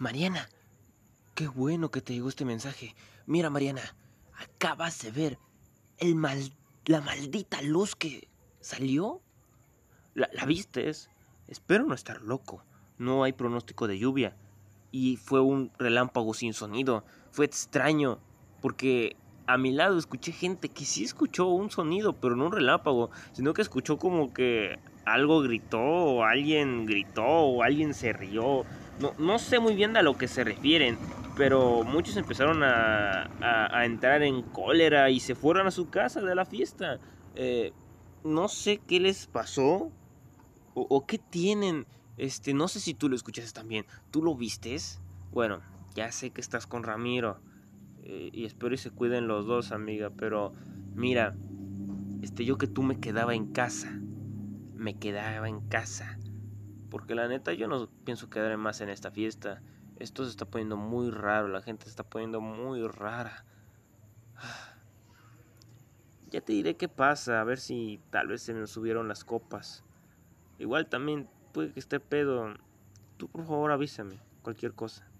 Mariana, qué bueno que te llegó este mensaje. Mira, Mariana, acabas de ver el mal, la maldita luz que salió. La, la viste. Espero no estar loco. No hay pronóstico de lluvia. Y fue un relámpago sin sonido. Fue extraño. Porque a mi lado escuché gente que sí escuchó un sonido, pero no un relámpago, sino que escuchó como que algo gritó, o alguien gritó, o alguien se rió, no, sé muy bien a lo que se refieren, pero muchos empezaron a, a, entrar en cólera y se fueron a su casa de la fiesta. Eh, no sé qué les pasó o, qué tienen. Este, no sé si tú lo escuchaste también. ¿Tú lo vistes? Bueno, ya sé que estás con Ramiro. Eh, y espero y se cuiden los dos, amiga. Pero mira, este, yo que tú me quedaba en casa. Me quedaba en casa. Porque la neta yo no pienso quedarme más en esta fiesta. Esto se está poniendo muy raro, la gente se está poniendo muy rara. Ya te diré qué pasa, a ver si tal vez se nos subieron las copas. Igual también puede que esté pedo. Tú por favor avísame, cualquier cosa.